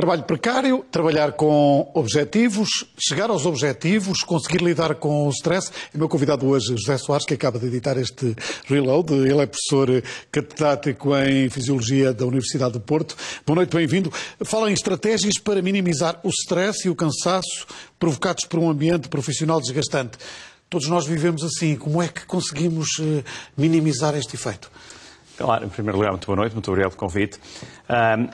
Trabalho precário, trabalhar com objetivos, chegar aos objetivos, conseguir lidar com o stress. O meu convidado hoje, José Soares, que acaba de editar este Reload. Ele é professor catedrático em Fisiologia da Universidade do Porto. Boa noite, bem-vindo. Fala em estratégias para minimizar o stress e o cansaço provocados por um ambiente profissional desgastante. Todos nós vivemos assim. Como é que conseguimos eh, minimizar este efeito? Claro, em primeiro lugar, muito boa noite, muito obrigado pelo convite.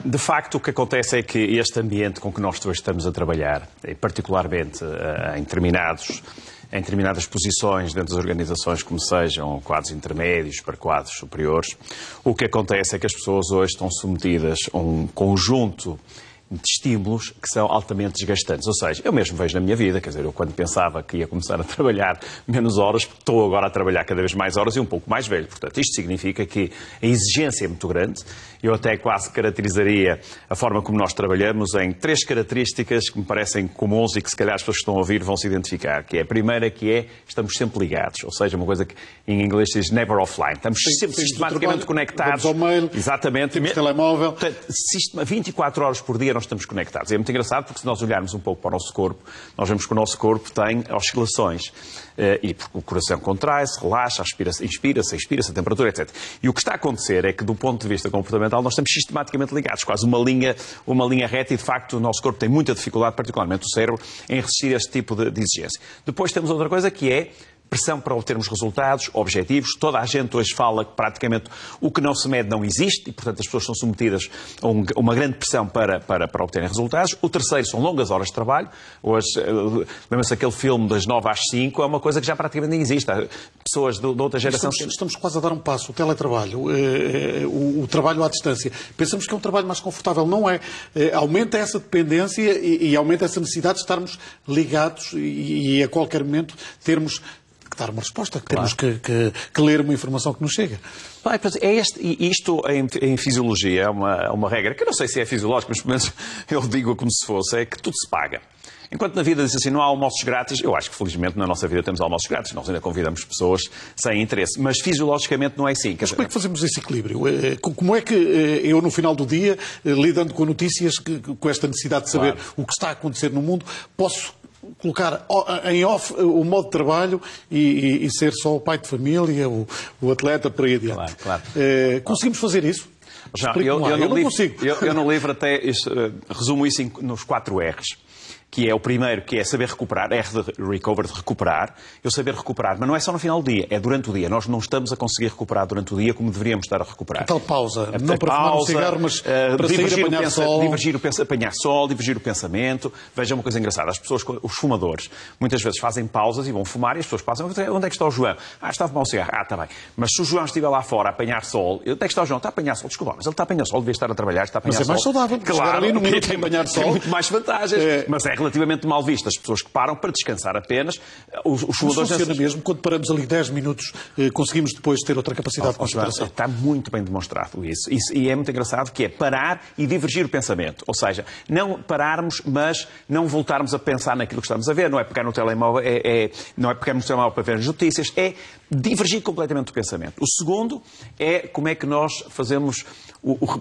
de facto, o que acontece é que este ambiente com que nós hoje estamos a trabalhar, e particularmente ah, em determinados em determinadas posições dentro das organizações, como sejam quadros intermédios para quadros superiores, o que acontece é que as pessoas hoje estão submetidas a um conjunto de estímulos que são altamente desgastantes. Ou seja, eu mesmo vejo na minha vida, quer dizer, eu quando pensava que ia começar a trabalhar menos horas, estou agora a trabalhar cada vez mais horas e um pouco mais velho. Portanto, isto significa que a exigência é muito grande. Eu até quase caracterizaria a forma como nós trabalhamos em três características que me parecem comuns e que se calhar as pessoas que estão a ouvir vão se identificar. Que é a primeira, que é estamos sempre ligados. Ou seja, uma coisa que em inglês diz never offline. Estamos sim, sempre sim, sistematicamente trabalho, conectados. Vamos ao mail, exatamente. Temos telemóvel. Portanto, 24 horas por dia nós estamos conectados. E é muito engraçado porque se nós olharmos um pouco para o nosso corpo, nós vemos que o nosso corpo tem oscilações. Eh, e o coração contrai-se, relaxa, inspira-se, expira-se, a temperatura, etc. E o que está a acontecer é que, do ponto de vista comportamental, nós estamos sistematicamente ligados, quase uma linha, uma linha reta, e de facto o nosso corpo tem muita dificuldade, particularmente o cérebro, em resistir a este tipo de, de exigência. Depois temos outra coisa que é pressão para obtermos resultados, objetivos. Toda a gente hoje fala que praticamente o que não se mede não existe e, portanto, as pessoas são submetidas a, um, uma grande pressão para, para, para obterem resultados. O terceiro são longas horas de trabalho. Hoje, eh, lembra-se aquele filme das nove às cinco é uma coisa que já praticamente nem existe. pessoas de, de outra geração... Estamos, estamos, quase a dar um passo. O teletrabalho, eh, eh, o, o, trabalho à distância. Pensamos que é um trabalho mais confortável. Não é. Aumenta essa dependência e, e aumenta essa necessidade de estarmos ligados e, e a qualquer momento termos que dar uma resposta, que claro. temos que, que, que, ler uma informação que nos chega. É este, isto em, em fisiologia é uma, é uma regra, que eu não sei se é fisiológica, mas pelo menos eu digo como se fosse, é que tudo se paga. Enquanto na vida diz assim, não há almoços grátis, eu acho que felizmente na nossa vida temos almoços grátis, nós ainda convidamos pessoas sem interesse, mas fisiologicamente não é assim. Mas como é que fazemos esse equilíbrio? Eh, eh, como é que eh, eu, no final do dia, lidando com notícias, com esta necessidade de saber claro. o que está a acontecer no mundo, posso colocar em off o modo de trabalho e, e, e ser só o pai de família, o, o atleta por aí adiante. Claro, claro. Eh, conseguimos fazer isso? Não, eu, eu, eu, não livro, consigo. Eu, eu no livro até eh, resumo isso nos quatro R's que é o primeiro, que é saber recuperar, é R de recover, de recuperar, eu saber recuperar, mas não é só no final do dia, é durante o dia. Nós não estamos a conseguir recuperar durante o dia como deveríamos estar a recuperar. A tal pausa, a, não a para pausa, fumar um cigarro, mas eh, para divergir, sair, apanhar pensa, sol. Divergir o pensa, apanhar sol, divergir o pensamento. Veja uma coisa engraçada, as pessoas, os fumadores, muitas vezes fazem pausas e vão fumar e as pessoas passam, onde é, é que está o João? Ah, está a fumar um cigarro. Ah, está bem. Mas se o João estiver lá fora a apanhar sol, onde é que está o João? Está a apanhar sol, desculpa, mas ele está a apanhar sol, devia estar a trabalhar, está a apanhar sol. Mas é mais saudável, claro, ali no minuto de apanhar sol. Tem muito mais vantagens, é... mas é relativamente mal vista. As pessoas que param para descansar apenas. Os, os voadores... funciona nessas... mesmo. Quando paramos ali 10 minutos, eh, conseguimos depois ter outra capacidade oh, de concentração. Está muito bem demonstrado isso. isso. E é muito engraçado que é parar e divergir o pensamento. Ou seja, não pararmos, mas não voltarmos a pensar naquilo que estamos a ver. Não é pegar no telemóvel, é, é não é pegar no telemóvel para ver as notícias, é divergir completamente o pensamento. O segundo é como é que nós fazemos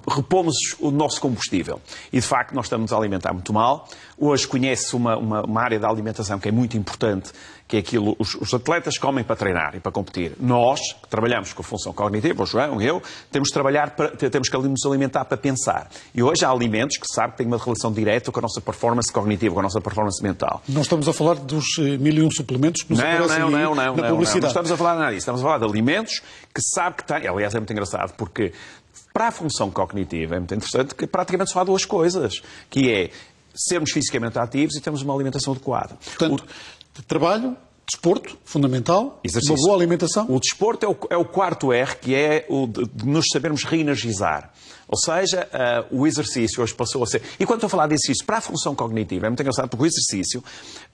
repomos o nosso combustível. E, de facto, nós estamos a alimentar muito mal. Hoje conhece uma, uma, uma área da alimentação que é muito importante, que é aquilo, os, os, atletas comem para treinar e para competir. Nós, que trabalhamos com a função cognitiva, o João, eu, temos, trabalhar para, temos que nos alimentar para pensar. E hoje há alimentos que sabe que têm uma relação direta com a nossa performance cognitiva, com a nossa performance mental. Não estamos a falar dos eh, mil e um suplementos que nos não, aparecem não, não, não, na não, publicidade. Não, não estamos a falar nada disso. Estamos a falar de alimentos que sabe que têm... Aliás, é muito engraçado, porque para a função cognitiva é muito interessante que praticamente só há duas coisas, que é sermos fisicamente ativos e termos uma alimentação adequada. Portanto, o... trabalho, Desporto, fundamental. Exercício. Uma boa alimentação. O desporto é o, é o, quarto R, que é o de nos sabermos reenergizar. Ou seja, uh, o exercício hoje passou a ser. E quando estou a falar de exercício, para a função cognitiva, é muito engraçado porque o exercício,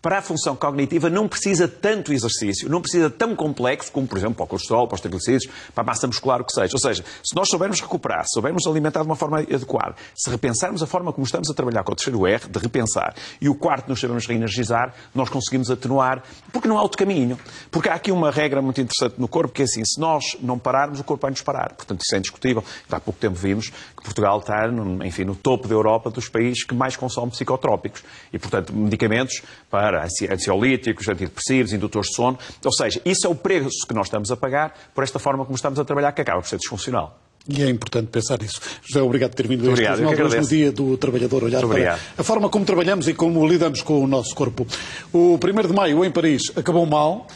para a função cognitiva, não precisa tanto exercício, não precisa tão complexo como, por exemplo, para o colesterol, para os triglicídios, para a massa muscular, o que seja. Ou seja, se nós soubermos recuperar, se soubermos alimentar de uma forma adequada, se repensarmos a forma como estamos a trabalhar com o terceiro R, de repensar, e o quarto nos sabemos reenergizar, nós conseguimos atenuar, porque não há alto caminho. Porque há aqui uma regra muito interessante no corpo, que é assim, se nós não pararmos, o corpo vai nos parar. Portanto, isso é indiscutível. Há pouco tempo vimos que Portugal está, enfim, no topo da Europa dos países que mais consomem psicotrópicos. E, portanto, medicamentos para ansiolíticos, antidepressivos, indutores de sono. Ou seja, isso é o preço que nós estamos a pagar por esta forma como estamos a trabalhar, que acaba por ser disfuncional. E é importante pensar isso. José, obrigado por ter vindo obrigado, este jornal, no dia do trabalhador, olhar para a forma como trabalhamos e como lidamos com o nosso corpo. O 1 de maio em Paris acabou mal.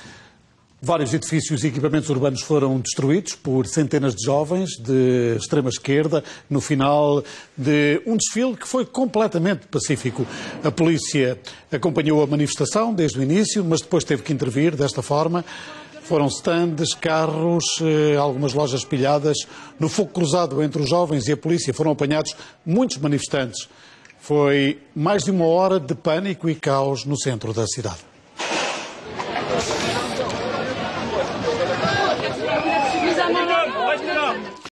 Vários edifícios e equipamentos urbanos foram destruídos por centenas de jovens de extrema esquerda no final de um desfile que foi completamente pacífico. A polícia acompanhou a manifestação desde o início, mas depois teve que intervir desta forma. Foram stands, carros, eh, algumas lojas pilhadas. No fogo cruzado entre os jovens e a polícia foram apanhados muitos manifestantes. Foi mais de uma hora de pânico e caos no centro da cidade.